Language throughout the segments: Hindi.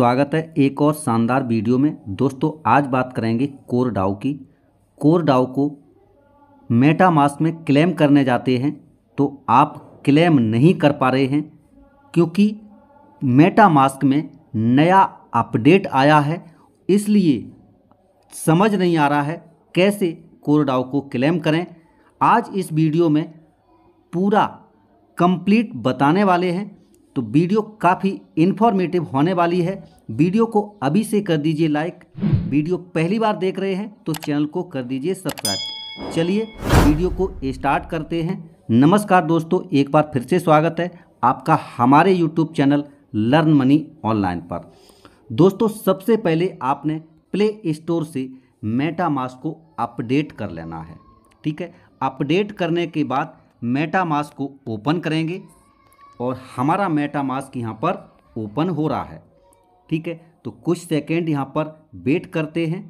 स्वागत है एक और शानदार वीडियो में दोस्तों आज बात करेंगे कोर डाउ की कोर डाउ को मेटामास्क में क्लेम करने जाते हैं तो आप क्लेम नहीं कर पा रहे हैं क्योंकि मेटामास्क में नया अपडेट आया है इसलिए समझ नहीं आ रहा है कैसे कोर डाउ को क्लेम करें आज इस वीडियो में पूरा कंप्लीट बताने वाले हैं तो वीडियो काफ़ी इन्फॉर्मेटिव होने वाली है वीडियो को अभी से कर दीजिए लाइक वीडियो पहली बार देख रहे हैं तो चैनल को कर दीजिए सब्सक्राइब चलिए वीडियो को स्टार्ट करते हैं नमस्कार दोस्तों एक बार फिर से स्वागत है आपका हमारे YouTube channel learn money online पर दोस्तों सबसे पहले आपने प्ले स्टोर से मेटामास को अपडेट कर लेना है ठीक है अपडेट करने के बाद मेटामास को ओपन करेंगे और हमारा मेटामास्क यहाँ पर ओपन हो रहा है ठीक है तो कुछ सेकेंड यहाँ पर वेट करते हैं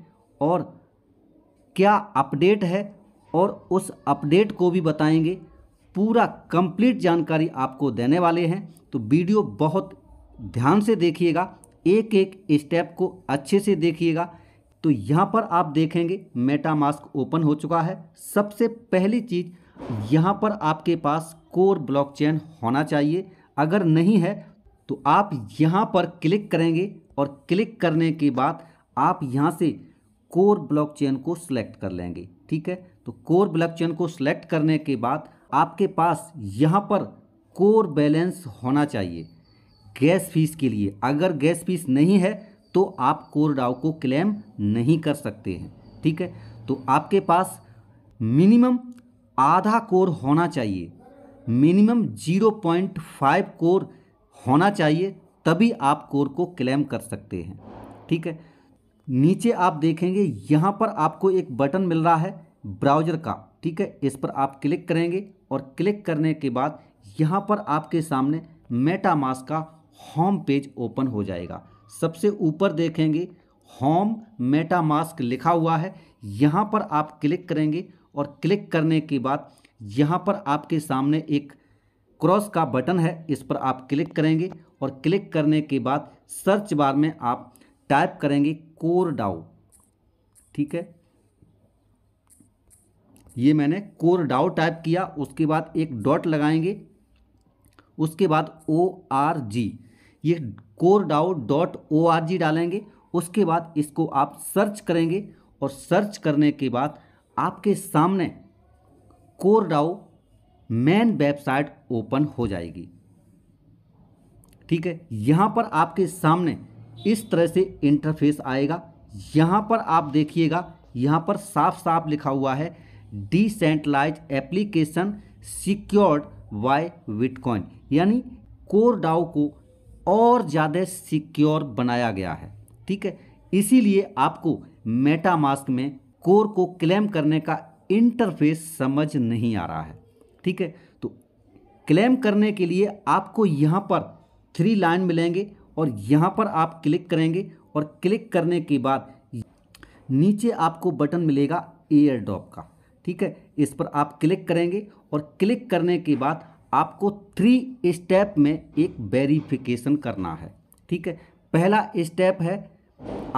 और क्या अपडेट है और उस अपडेट को भी बताएंगे पूरा कंप्लीट जानकारी आपको देने वाले हैं तो वीडियो बहुत ध्यान से देखिएगा एक एक स्टेप को अच्छे से देखिएगा तो यहाँ पर आप देखेंगे मेटामास्क ओपन हो चुका है सबसे पहली चीज़ यहाँ पर आपके पास कोर ब्लॉकचेन होना चाहिए अगर नहीं है तो आप यहाँ पर क्लिक करेंगे और क्लिक करने के बाद आप यहाँ से कोर ब्लॉकचेन को सिलेक्ट कर लेंगे ठीक है तो कोर ब्लॉकचेन को सिलेक्ट करने के बाद आपके पास यहाँ पर कोर बैलेंस होना चाहिए गैस फीस के लिए अगर गैस फीस नहीं है तो आप कोर डाव को क्लेम नहीं कर सकते हैं ठीक है तो आपके पास मिनिमम आधा कोर होना चाहिए minimum zero point five core होना चाहिए तभी आप कोर को क्लेम कर सकते हैं ठीक है नीचे आप देखेंगे यहाँ पर आपको एक बटन मिल रहा है ब्राउजर का ठीक है इस पर आप क्लिक करेंगे और क्लिक करने के बाद यहाँ पर आपके सामने मेटामास का होम पेज ओपन हो जाएगा सबसे ऊपर देखेंगे होम मेटामास्क लिखा हुआ है यहाँ पर आप क्लिक करेंगे और क्लिक करने के बाद यहाँ पर आपके सामने एक क्रॉस का बटन है इस पर आप क्लिक करेंगे और क्लिक करने के बाद सर्च बार में आप टाइप करेंगे कोर डाउ ठीक है ये मैंने कोर डाउ टाइप किया उसके बाद एक डॉट लगाएंगे उसके बाद ओ आर जी ये कोर डाउ डॉट ओ आर जी डालेंगे उसके बाद इसको आप सर्च करेंगे और सर्च करने के बाद आपके सामने कोरडाओ मेन वेबसाइट ओपन हो जाएगी ठीक है यहाँ पर आपके सामने इस तरह से इंटरफेस आएगा यहाँ पर आप देखिएगा यहाँ पर साफ साफ लिखा हुआ है decentralize application secured by bitcoin यानी कोर को और ज़्यादा सिक्योर बनाया गया है ठीक है इसीलिए आपको मेटामास्क में कोर को क्लेम करने का इंटरफेस समझ नहीं आ रहा है ठीक है तो क्लेम करने के लिए आपको यहाँ पर थ्री लाइन मिलेंगे और यहाँ पर आप क्लिक करेंगे और क्लिक करने के बाद नीचे आपको बटन मिलेगा एयर ड्रॉप का ठीक है इस पर आप क्लिक करेंगे और क्लिक करने के बाद आपको थ्री स्टेप में एक वेरिफिकेशन करना है ठीक है पहला स्टेप है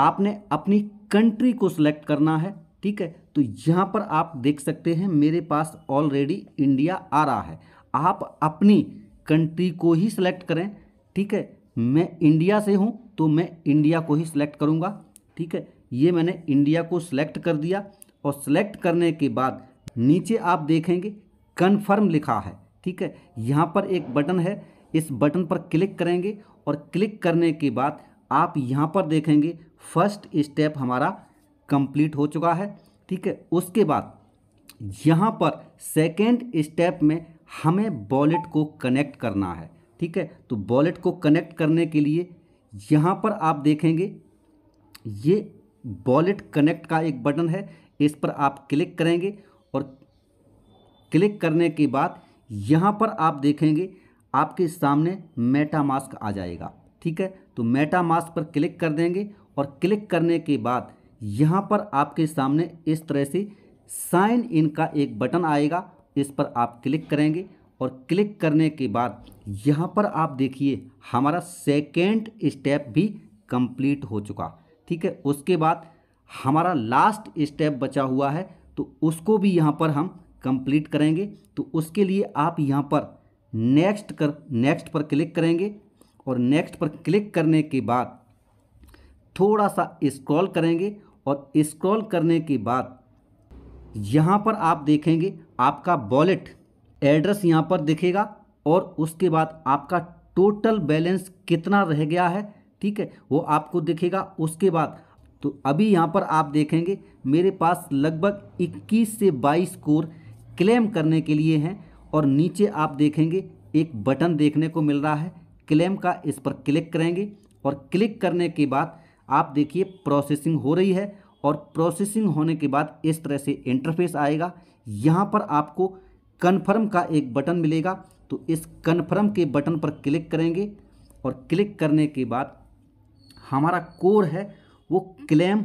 आपने अपनी कंट्री को सिलेक्ट करना है ठीक है तो यहाँ पर आप देख सकते हैं मेरे पास ऑलरेडी इंडिया आ रहा है आप अपनी कंट्री को ही सिलेक्ट करें ठीक है मैं इंडिया से हूँ तो मैं इंडिया को ही सिलेक्ट करूँगा ठीक है ये मैंने इंडिया को सिलेक्ट कर दिया और सिलेक्ट करने के बाद नीचे आप देखेंगे कन्फर्म लिखा है ठीक है यहाँ पर एक बटन है इस बटन पर क्लिक करेंगे और क्लिक करने के बाद आप यहाँ पर देखेंगे फर्स्ट स्टेप हमारा कंप्लीट हो चुका है ठीक है उसके बाद यहाँ पर सेकेंड स्टेप में हमें वॉलेट को कनेक्ट करना है ठीक है तो वॉलेट को कनेक्ट करने के लिए यहाँ पर आप देखेंगे ये वॉलेट कनेक्ट का एक बटन है इस पर आप क्लिक करेंगे और क्लिक करने के बाद यहाँ पर आप देखेंगे आपके सामने मेटा मास्क आ जाएगा ठीक है तो मास्क पर क्लिक कर देंगे और क्लिक करने के बाद यहाँ पर आपके सामने इस तरह से साइन इन का एक बटन आएगा इस पर आप क्लिक करेंगे और क्लिक करने के बाद यहाँ पर आप देखिए हमारा सेकेंड स्टेप भी कंप्लीट हो चुका ठीक है उसके बाद हमारा लास्ट स्टेप बचा हुआ है तो उसको भी यहाँ पर हम कंप्लीट करेंगे तो उसके लिए आप यहाँ पर नेक्स्ट कर नेक्स्ट पर क्लिक करेंगे और नेक्स्ट पर क्लिक करने के बाद थोड़ा सा स्क्रॉल करेंगे और स्क्रॉल करने के बाद यहाँ पर आप देखेंगे आपका वॉलेट एड्रेस यहाँ पर दिखेगा और उसके बाद आपका टोटल बैलेंस कितना रह गया है ठीक है वो आपको दिखेगा उसके बाद तो अभी यहाँ पर आप देखेंगे मेरे पास लगभग 21 से 22 कोर क्लेम करने के लिए हैं और नीचे आप देखेंगे एक बटन देखने को मिल रहा है क्लेम का इस पर क्लिक करेंगे और क्लिक करने के बाद आप देखिए प्रोसेसिंग हो रही है और प्रोसेसिंग होने के बाद इस तरह से इंटरफेस आएगा यहाँ पर आपको कन्फर्म का एक बटन मिलेगा तो इस कन्फर्म के बटन पर क्लिक करेंगे और क्लिक करने के बाद हमारा कोर है वो क्लेम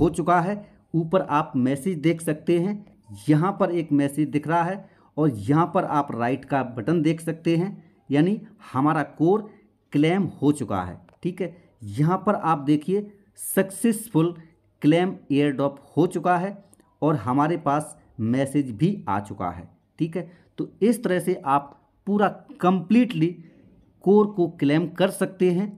हो चुका है ऊपर आप मैसेज देख सकते हैं यहाँ पर एक मैसेज दिख रहा है और यहाँ पर आप राइट का बटन देख सकते हैं यानी हमारा कोर क्लेम हो चुका है ठीक है यहाँ पर आप देखिए सक्सेसफुल क्लेम एयर ड्रॉप हो चुका है और हमारे पास मैसेज भी आ चुका है ठीक है तो इस तरह से आप पूरा कंप्लीटली कोर को क्लेम कर सकते हैं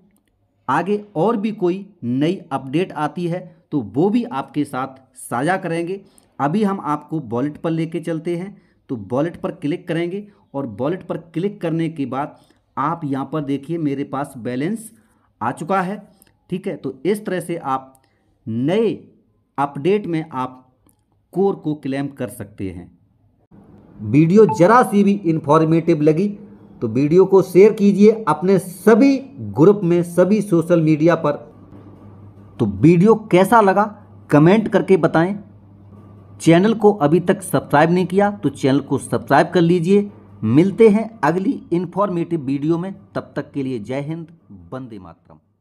आगे और भी कोई नई अपडेट आती है तो वो भी आपके साथ साझा करेंगे अभी हम आपको वॉलेट पर लेके चलते हैं तो वॉलेट पर क्लिक करेंगे और वॉलेट पर क्लिक करने के बाद आप यहाँ पर देखिए मेरे पास बैलेंस आ चुका है ठीक है तो इस तरह से आप नए अपडेट में आप कोर को क्लेम कर सकते हैं वीडियो जरा सी भी इंफॉर्मेटिव लगी तो वीडियो को शेयर कीजिए अपने सभी ग्रुप में सभी सोशल मीडिया पर तो वीडियो कैसा लगा कमेंट करके बताएं चैनल को अभी तक सब्सक्राइब नहीं किया तो चैनल को सब्सक्राइब कर लीजिए मिलते हैं अगली इन्फॉर्मेटिव वीडियो में तब तक के लिए जय हिंद बंदे मातरम